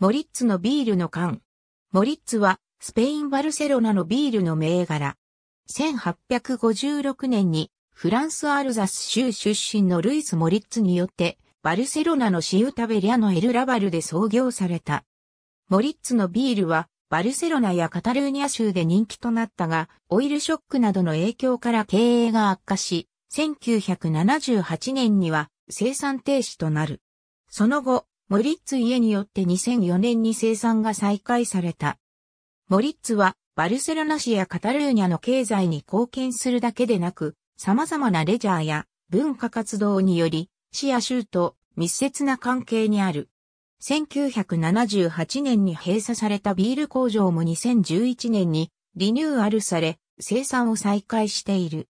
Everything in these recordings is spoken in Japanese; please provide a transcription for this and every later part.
モリッツのビールの缶。モリッツは、スペインバルセロナのビールの銘柄。1856年に、フランスアルザス州出身のルイス・モリッツによって、バルセロナのシウタベリアのエルラバルで創業された。モリッツのビールは、バルセロナやカタルーニャ州で人気となったが、オイルショックなどの影響から経営が悪化し、1978年には生産停止となる。その後、モリッツ家によって2004年に生産が再開された。モリッツはバルセロナ市やカタルーニャの経済に貢献するだけでなく、様々なレジャーや文化活動により、市や州と密接な関係にある。1978年に閉鎖されたビール工場も2011年にリニューアルされ、生産を再開している。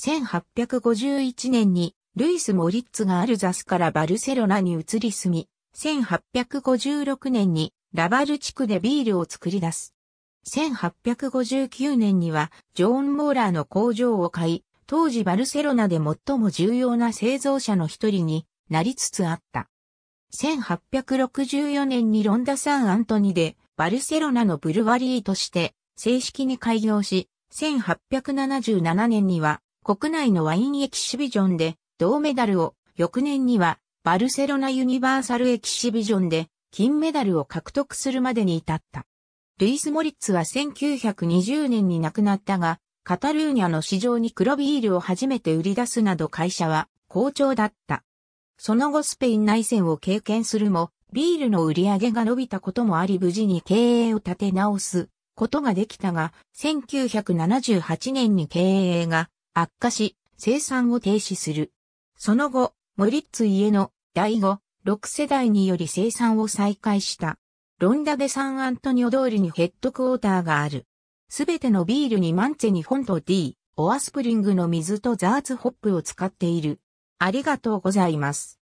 1851年にルイス・モリッツがアルザスからバルセロナに移り住み、1856年にラバル地区でビールを作り出す。1859年にはジョーン・モーラーの工場を買い、当時バルセロナで最も重要な製造者の一人になりつつあった。1864年にロンダ・サン・アントニでバルセロナのブルワリーとして正式に開業し、1877年には国内のワインエキシビジョンで銅メダルを翌年にはバルセロナユニバーサルエキシビジョンで金メダルを獲得するまでに至った。ルイス・モリッツは1920年に亡くなったが、カタルーニャの市場に黒ビールを初めて売り出すなど会社は好調だった。その後スペイン内戦を経験するも、ビールの売り上げが伸びたこともあり無事に経営を立て直すことができたが、1978年に経営が悪化し、生産を停止する。その後、モリッツ家の第5、6世代により生産を再開した。ロンダでサンアントニオ通りにヘッドクォーターがある。すべてのビールにマンチェにント D、オアスプリングの水とザーツホップを使っている。ありがとうございます。